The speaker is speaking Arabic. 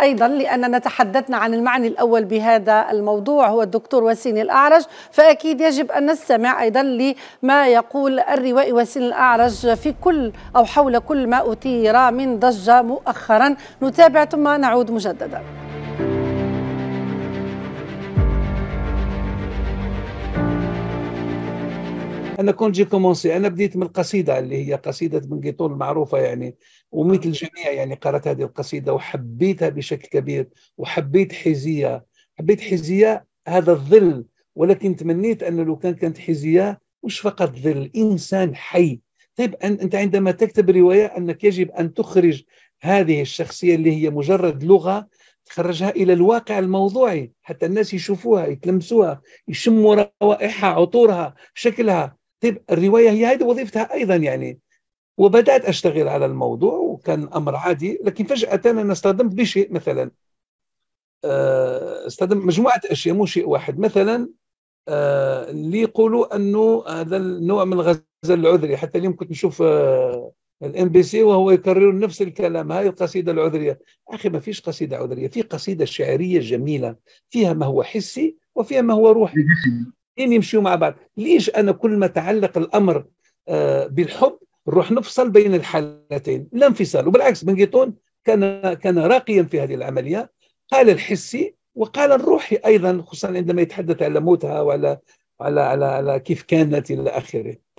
أيضا لأننا تحدثنا عن المعني الأول بهذا الموضوع هو الدكتور وسيم الأعرج فأكيد يجب أن نستمع أيضا لما يقول الروائي وسيم الأعرج في كل أو حول كل ما أثير من ضجة مؤخرا نتابع ثم نعود مجددا انا كنت جي كومونسي انا بديت من القصيده اللي هي قصيده بن قيطون المعروفه يعني ومثل الجميع يعني قرات هذه القصيده وحبيتها بشكل كبير وحبيت حزيه حبيت حزيه هذا الظل ولكن تمنيت انه لو كان كانت حزيه مش فقط ظل انسان حي طيب انت عندما تكتب روايه انك يجب ان تخرج هذه الشخصيه اللي هي مجرد لغه تخرجها الى الواقع الموضوعي حتى الناس يشوفوها يتلمسوها يشموا روائحها عطورها شكلها طيب الرواية هي هذه وظيفتها أيضا يعني وبدأت أشتغل على الموضوع وكان أمر عادي لكن فجأة أنا اصطدمت بشيء مثلا اصطدمت آه، مجموعة أشياء مو شيء واحد مثلا آه، اللي يقولوا أنه هذا النوع من الغزل العذري حتى اليوم كنت نشوف الام بي سي وهو يكرر نفس الكلام هذه القصيده العذريه اخي ما فيش قصيده عذريه في قصيده شعريه جميله فيها ما هو حسي وفيها ما هو روحي الاثنين يمشيوا مع بعض ليش انا كل ما تعلق الامر آه، بالحب نروح نفصل بين الحالتين لا انفصال وبالعكس بنغيتون كان كان راقيا في هذه العمليه قال الحسي وقال الروحي ايضا خصوصا عندما يتحدث على موتها وعلى على على, على كيف كانت الى اخره طيب.